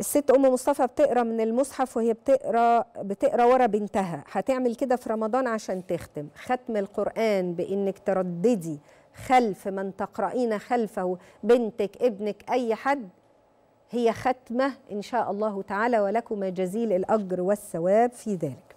الست ام مصطفى بتقرا من المصحف وهي بتقرا بتقرا ورا بنتها هتعمل كده في رمضان عشان تختم ختم القران بانك ترددي خلف من تقرأين خلفه بنتك ابنك أي حد هي ختمة إن شاء الله تعالى ولكما جزيل الأجر والثواب في ذلك